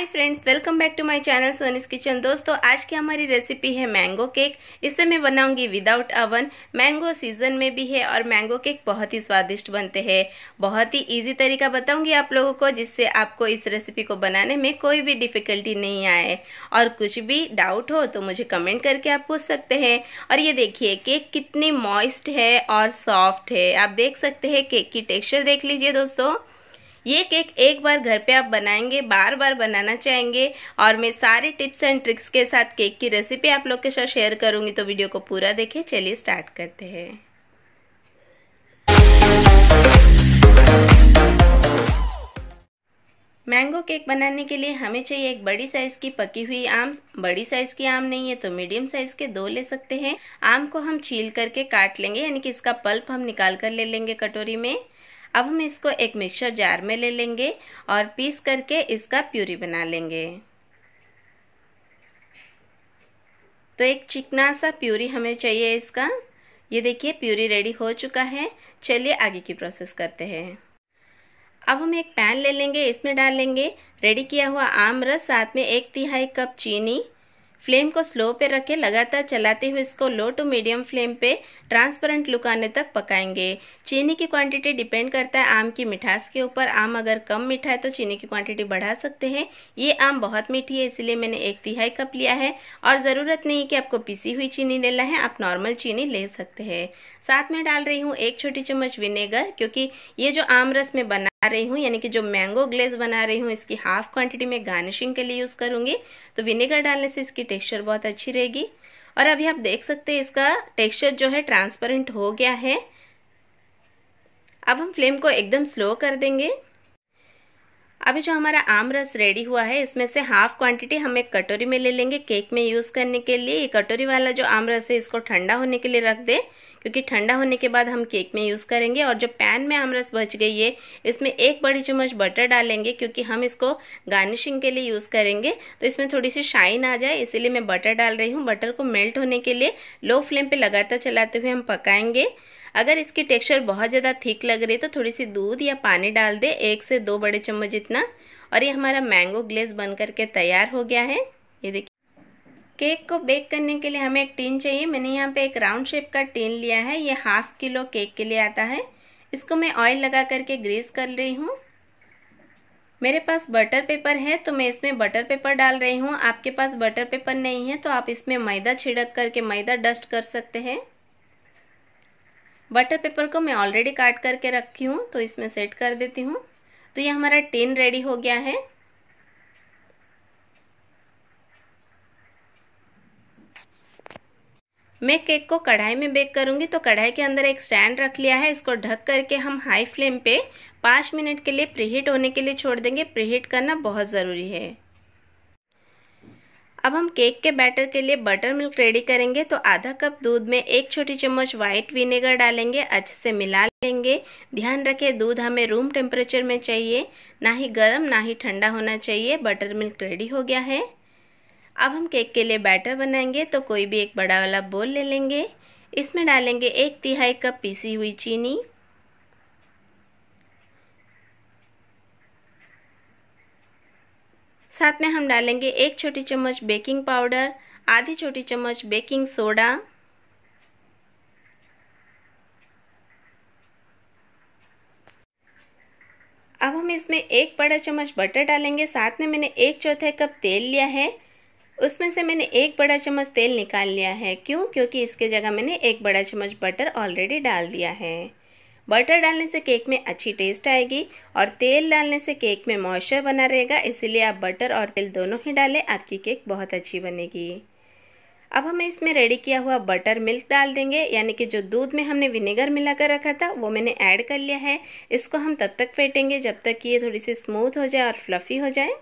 hi friends welcome back to my channel Soni's kitchen दोस्तों आज की हमारी रेसिपी है मैंगो केक इसे मैं बनाऊंगी विदाउट अवन मैंगो सीजन में भी है और मैंगो केक बहुत ही स्वादिष्ट बनते हैं बहुत ही इजी तरीका बताऊंगी आप लोगों को जिससे आपको इस रेसिपी को बनाने में कोई भी डिफिकल्टी नहीं आए और कुछ भी डाउट हो तो मुझे कमेंट करके आप पूछ सकते हैं और ये देखिए केक कितनी मॉइस्ट है और सॉफ्ट है आप देख सकते हैं केक की टेक्स्चर देख लीजिए दोस्तों ये केक एक बार घर पे आप बनाएंगे बार बार बनाना चाहेंगे और मैं सारे टिप्स एंड ट्रिक्स के साथ केक की रेसिपी आप लोग के साथ शेयर करूंगी तो वीडियो को पूरा देखें चलिए स्टार्ट करते हैं मैंगो केक बनाने के लिए हमें चाहिए एक बड़ी साइज़ की पकी हुई आम बड़ी साइज़ की आम नहीं है तो मीडियम साइज़ के दो ले सकते हैं आम को हम छील करके काट लेंगे यानी कि इसका पल्प हम निकाल कर ले लेंगे कटोरी में अब हम इसको एक मिक्सर जार में ले लेंगे और पीस करके इसका प्यूरी बना लेंगे तो एक चिकना सा प्यूरी हमें चाहिए इसका ये देखिए प्यूरी रेडी हो चुका है चलिए आगे की प्रोसेस करते हैं अब हम एक पैन ले लेंगे इसमें डालेंगे रेडी किया हुआ आम रस साथ में एक तिहाई कप चीनी फ्लेम को स्लो पे रखें लगातार चलाते हुए इसको लो टू मीडियम फ्लेम पे ट्रांसपेरेंट लुक आने तक पकाएंगे चीनी की क्वांटिटी डिपेंड करता है आम की मिठास के ऊपर आम अगर कम मीठा है तो चीनी की क्वांटिटी बढ़ा सकते हैं ये आम बहुत मीठी है इसलिए मैंने एक तिहाई कप लिया है और ज़रूरत नहीं कि आपको पिसी हुई चीनी लेना है आप नॉर्मल चीनी ले सकते हैं साथ में डाल रही हूँ एक छोटी चम्मच विनेगर क्योंकि ये जो आम रस में बना रही हूँ यानी कि जो मैंगो ग्लेज बना रही हूँ इसकी हाफ क्वांटिटी में गार्निशिंग के लिए यूज़ करूँगी तो विनेगर डालने से इसकी टेक्सचर बहुत अच्छी रहेगी और अभी आप देख सकते हैं इसका टेक्सचर जो है ट्रांसपेरेंट हो गया है अब हम फ्लेम को एकदम स्लो कर देंगे अभी जो हमारा आम रस रेडी हुआ है इसमें से हाफ क्वांटिटी हम एक कटोरी में ले लेंगे केक में यूज़ करने के लिए ये कटोरी वाला जो आम रस है इसको ठंडा होने के लिए रख दे क्योंकि ठंडा होने के बाद हम केक में यूज़ करेंगे और जो पैन में आम रस बच गई है इसमें एक बड़ी चम्मच बटर डालेंगे क्योंकि हम इसको गार्निशिंग के लिए यूज़ करेंगे तो इसमें थोड़ी सी शाइन आ जाए इसीलिए मैं बटर डाल रही हूँ बटर को मेल्ट होने के लिए लो फ्लेम पर लगातार चलाते हुए हम पकाएंगे अगर इसकी टेक्सचर बहुत ज़्यादा थिक लग रही है तो थोड़ी सी दूध या पानी डाल दे एक से दो बड़े चम्मच इतना और ये हमारा मैंगो ग्लेस बन करके तैयार हो गया है ये देखिए केक को बेक करने के लिए हमें एक टीन चाहिए मैंने यहाँ पे एक राउंड शेप का टीन लिया है ये हाफ किलो केक के लिए आता है इसको मैं ऑयल लगा करके ग्रीस कर रही हूँ मेरे पास बटर पेपर है तो मैं इसमें बटर पेपर डाल रही हूँ आपके पास बटर पेपर नहीं है तो आप इसमें मैदा छिड़क करके मैदा डस्ट कर सकते हैं बटर पेपर को मैं ऑलरेडी काट करके रखी हूँ तो इसमें सेट कर देती हूँ तो ये हमारा टिन रेडी हो गया है मैं केक को कढ़ाई में बेक करूंगी तो कढ़ाई के अंदर एक स्टैंड रख लिया है इसको ढक करके हम हाई फ्लेम पे पाँच मिनट के लिए प्रीहीट होने के लिए छोड़ देंगे प्रीहीट करना बहुत ज़रूरी है अब हम केक के बैटर के लिए बटर मिल्क रेडी करेंगे तो आधा कप दूध में एक छोटी चम्मच व्हाइट विनेगर डालेंगे अच्छे से मिला लेंगे ध्यान रखें दूध हमें रूम टेम्परेचर में चाहिए ना ही गर्म ना ही ठंडा होना चाहिए बटर मिल्क रेडी हो गया है अब हम केक के लिए बैटर बनाएंगे तो कोई भी एक बड़ा वाला बोल ले लेंगे इसमें डालेंगे एक तिहाई कप पीसी हुई चीनी साथ में हम डालेंगे एक छोटी चम्मच बेकिंग पाउडर आधी छोटी चम्मच बेकिंग सोडा अब हम इसमें एक बड़ा चम्मच बटर डालेंगे साथ में मैंने एक चौथे कप तेल लिया है उसमें से मैंने एक बड़ा चम्मच तेल निकाल लिया है क्यों क्योंकि इसके जगह मैंने एक बड़ा चम्मच बटर ऑलरेडी डाल दिया है बटर डालने से केक में अच्छी टेस्ट आएगी और तेल डालने से केक में मॉइस्चर बना रहेगा इसीलिए आप बटर और तेल दोनों ही डालें आपकी केक बहुत अच्छी बनेगी अब हमें इसमें रेडी किया हुआ बटर मिल्क डाल देंगे यानी कि जो दूध में हमने विनेगर मिलाकर रखा था वो मैंने ऐड कर लिया है इसको हम तब तक फेंटेंगे जब तक कि ये थोड़ी सी स्मूथ हो जाए और फ्लफ़ी हो जाए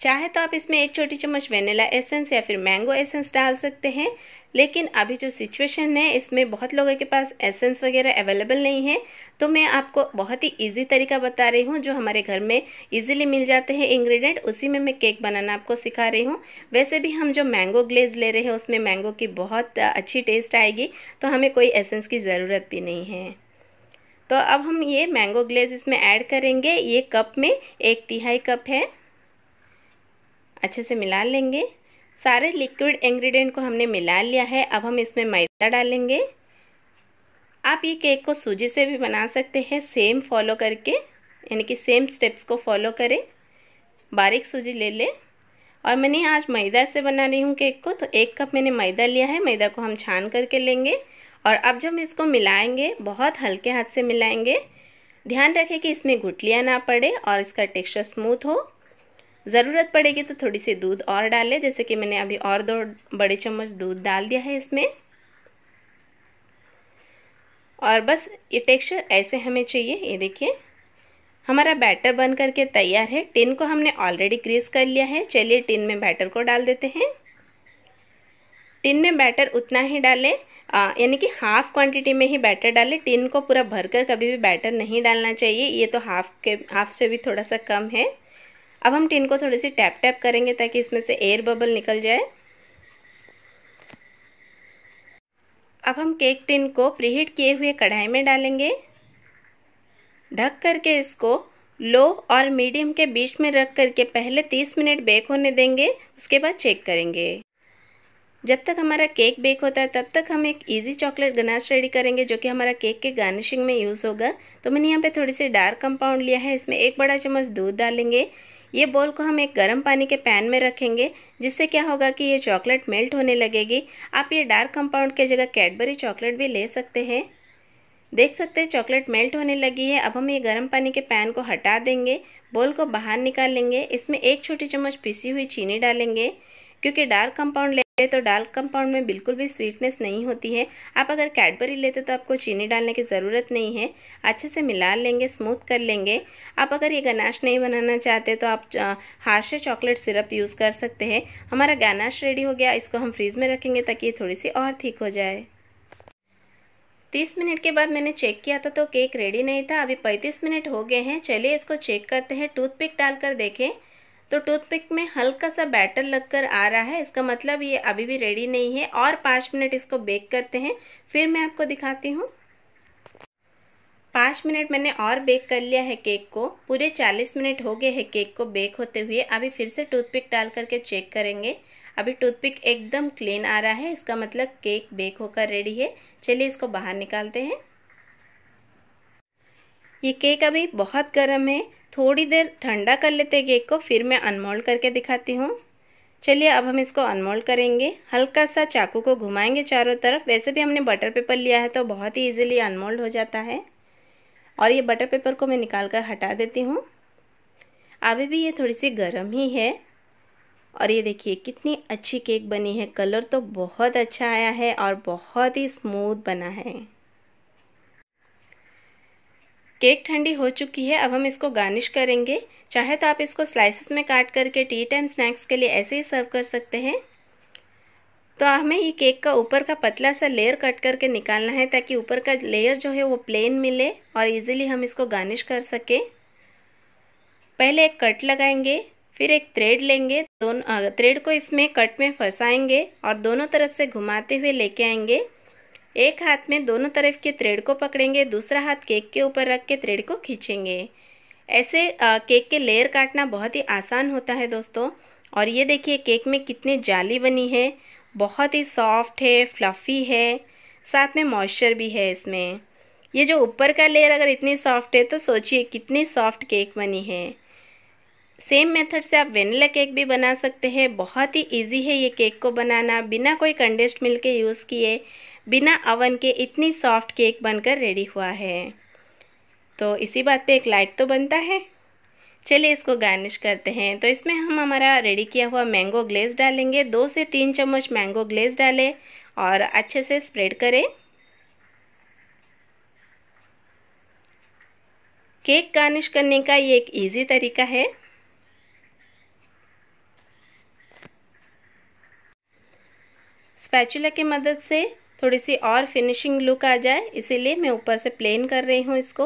चाहे तो आप इसमें एक छोटी चम्मच वेनिला एसेंस या फिर मैंगो एसेंस डाल सकते हैं लेकिन अभी जो सिचुएशन है इसमें बहुत लोगों के पास एसेंस वगैरह अवेलेबल नहीं है तो मैं आपको बहुत ही इजी तरीका बता रही हूँ जो हमारे घर में इजीली मिल जाते हैं इंग्रेडिएंट उसी में मैं केक बनाना आपको सिखा रही हूँ वैसे भी हम जो मैंगो ग्लेज ले रहे हैं उसमें मैंगो की बहुत अच्छी टेस्ट आएगी तो हमें कोई एसेंस की ज़रूरत भी नहीं है तो अब हम ये मैंगो ग्लेज इसमें ऐड करेंगे ये कप में एक तिहाई कप है अच्छे से मिला लेंगे सारे लिक्विड इंग्रेडिएंट को हमने मिला लिया है अब हम इसमें मैदा डालेंगे आप ये केक को सूजी से भी बना सकते हैं सेम फॉलो करके यानी कि सेम स्टेप्स को फॉलो करें बारीक सूजी ले लें और मैंने आज मैदा से बना रही हूँ केक को तो एक कप मैंने मैदा लिया है मैदा को हम छान करके लेंगे और अब जब हम इसको मिलाएंगे बहुत हल्के हाथ से मिलाएंगे ध्यान रखें कि इसमें घुटलियाँ ना पड़े और इसका टेक्सचर स्मूथ हो ज़रूरत पड़ेगी तो थोड़ी सी दूध और डाल लें जैसे कि मैंने अभी और दो बड़े चम्मच दूध डाल दिया है इसमें और बस ये टेक्सचर ऐसे हमें चाहिए ये देखिए हमारा बैटर बन करके तैयार है टिन को हमने ऑलरेडी ग्रीस कर लिया है चलिए टिन में बैटर को डाल देते हैं टिन में बैटर उतना ही डालें यानी कि हाफ क्वांटिटी में ही बैटर डालें टिन को पूरा भरकर कभी भी बैटर नहीं डालना चाहिए ये तो हाफ के हाफ से भी थोड़ा सा कम है अब हम टिन को थोड़ी सी टैप टैप करेंगे ताकि इसमें से एयर बबल निकल जाए अब हम केक टिन को प्रीहीट किए हुए कढ़ाई में डालेंगे ढक करके इसको लो और मीडियम के बीच में रख करके पहले 30 मिनट बेक होने देंगे उसके बाद चेक करेंगे जब तक हमारा केक बेक होता है तब तक हम एक इजी चॉकलेट गनाश रेडी करेंगे जो कि हमारा केक के गार्निशिंग में यूज़ होगा तो मैंने यहाँ पे थोड़ी सी डार्क कंपाउंड लिया है इसमें एक बड़ा चम्मच दूध डालेंगे ये बॉल को हम एक गर्म पानी के पैन में रखेंगे जिससे क्या होगा कि ये चॉकलेट मेल्ट होने लगेगी आप ये डार्क कंपाउंड के जगह कैडबरी चॉकलेट भी ले सकते हैं देख सकते हैं चॉकलेट मेल्ट होने लगी है अब हम ये गर्म पानी के पैन को हटा देंगे बॉल को बाहर निकाल लेंगे इसमें एक छोटी चम्मच पिसी हुई चीनी डालेंगे क्योंकि डार्क कंपाउंड तो डार्क कंपाउंड में बिल्कुल भी स्वीटनेस नहीं होती है आप अगर कैडबरी लेते तो आपको चीनी डालने की ज़रूरत नहीं है अच्छे से मिला लेंगे स्मूथ कर लेंगे आप अगर ये गनाश नहीं बनाना चाहते तो आप हार्शे चॉकलेट सिरप यूज़ कर सकते हैं हमारा गनाश रेडी हो गया इसको हम फ्रीज़ में रखेंगे ताकि ये थोड़ी सी और ठीक हो जाए तीस मिनट के बाद मैंने चेक किया था तो केक रेडी नहीं था अभी पैंतीस मिनट हो गए हैं चलिए इसको चेक करते हैं टूथपिक डालकर देखें तो टूथपिक में हल्का सा बैटर लगकर आ रहा है इसका मतलब ये अभी भी रेडी नहीं है और पाँच मिनट इसको बेक करते हैं फिर मैं आपको दिखाती हूँ पाँच मिनट मैंने और बेक कर लिया है केक को पूरे चालीस मिनट हो गए हैं केक को बेक होते हुए अभी फिर से टूथपिक डाल करके चेक करेंगे अभी टूथपिक एकदम क्लीन आ रहा है इसका मतलब केक बेक होकर रेडी है चलिए इसको बाहर निकालते हैं ये केक अभी बहुत गर्म है थोड़ी देर ठंडा कर लेते हैं केक को फिर मैं अनमोल्ड करके दिखाती हूँ चलिए अब हम इसको अनमोल्ड करेंगे हल्का सा चाकू को घुमाएंगे चारों तरफ वैसे भी हमने बटर पेपर लिया है तो बहुत ही इजीली अनमोल्ड हो जाता है और ये बटर पेपर को मैं निकाल कर हटा देती हूँ अभी भी ये थोड़ी सी गर्म ही है और ये देखिए कितनी अच्छी केक बनी है कलर तो बहुत अच्छा आया है और बहुत ही स्मूथ बना है केक ठंडी हो चुकी है अब हम इसको गार्निश करेंगे चाहे तो आप इसको स्लाइसेस में काट करके टी टाइम स्नैक्स के लिए ऐसे ही सर्व कर सकते हैं तो हमें ये केक का ऊपर का पतला सा लेयर कट करके निकालना है ताकि ऊपर का लेयर जो है वो प्लेन मिले और इजीली हम इसको गार्निश कर सकें पहले एक कट लगाएंगे फिर एक थ्रेड लेंगे दोनों थ्रेड को इसमें कट में फंसाएंगे और दोनों तरफ से घुमाते हुए लेके आएंगे एक हाथ में दोनों तरफ के थ्रेड को पकड़ेंगे दूसरा हाथ केक के ऊपर रख के थ्रेड को खींचेंगे ऐसे आ, केक के लेयर काटना बहुत ही आसान होता है दोस्तों और ये देखिए केक में कितनी जाली बनी है बहुत ही सॉफ्ट है फ्लफ़ी है साथ में मॉइस्चर भी है इसमें ये जो ऊपर का लेयर अगर इतनी सॉफ्ट है तो सोचिए कितनी सॉफ्ट केक बनी है सेम मेथड से आप वेनिला केक भी बना सकते हैं बहुत ही इजी है ये केक को बनाना बिना कोई कंडेस्ड मिल्क के यूज़ किए बिना अवन के इतनी सॉफ्ट केक बनकर रेडी हुआ है तो इसी बात पे एक लाइक तो बनता है चलिए इसको गार्निश करते हैं तो इसमें हम हमारा रेडी किया हुआ मैंगो ग्लेस डालेंगे दो से तीन चम्मच मैंगो ग्लेस डालें और अच्छे से स्प्रेड करें केक गार्निश करने का ये एक इजी तरीका है स्पैचुला की मदद से थोड़ी सी और फिनिशिंग लुक आ जाए इसीलिए मैं ऊपर से प्लेन कर रही हूँ इसको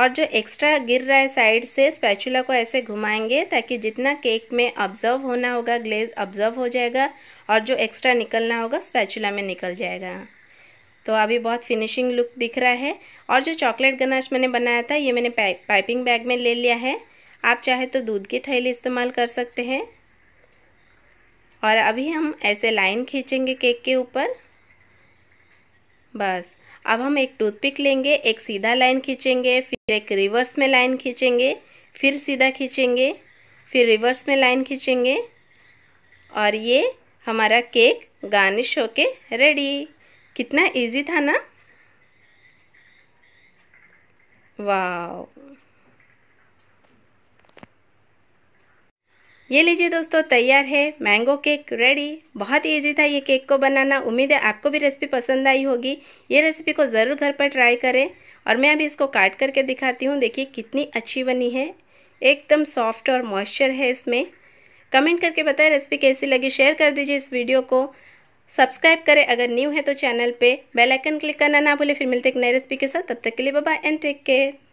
और जो एक्स्ट्रा गिर रहा है साइड से स्पैचुला को ऐसे घुमाएंगे ताकि जितना केक में ऑब्जर्व होना होगा ग्लेज ऑब्जर्व हो जाएगा और जो एक्स्ट्रा निकलना होगा स्पैचुला में निकल जाएगा तो अभी बहुत फिनिशिंग लुक दिख रहा है और जो चॉकलेट गनाश मैंने बनाया था ये मैंने पाइपिंग बैग में ले लिया है आप चाहे तो दूध की थैली इस्तेमाल कर सकते हैं और अभी हम ऐसे लाइन खींचेंगे केक के ऊपर बस अब हम एक टूथपिक लेंगे एक सीधा लाइन खींचेंगे फिर एक रिवर्स में लाइन खींचेंगे फिर सीधा खींचेंगे फिर रिवर्स में लाइन खींचेंगे और ये हमारा केक गार्निश होके रेडी कितना इजी था ना वाह ये लीजिए दोस्तों तैयार है मैंगो केक रेडी बहुत इजी था ये केक को बनाना उम्मीद है आपको भी रेसिपी पसंद आई होगी ये रेसिपी को ज़रूर घर पर ट्राई करें और मैं अभी इसको काट करके दिखाती हूँ देखिए कितनी अच्छी बनी है एकदम सॉफ्ट और मॉइस्चर है इसमें कमेंट करके बताएं रेसिपी कैसी लगी शेयर कर दीजिए इस वीडियो को सब्सक्राइब करें अगर न्यू है तो चैनल पर बेलाइकन क्लिक करना ना भूलें फिर मिलते एक नई रेसिपी के साथ तब तक के लिए बाय एंड टेक केयर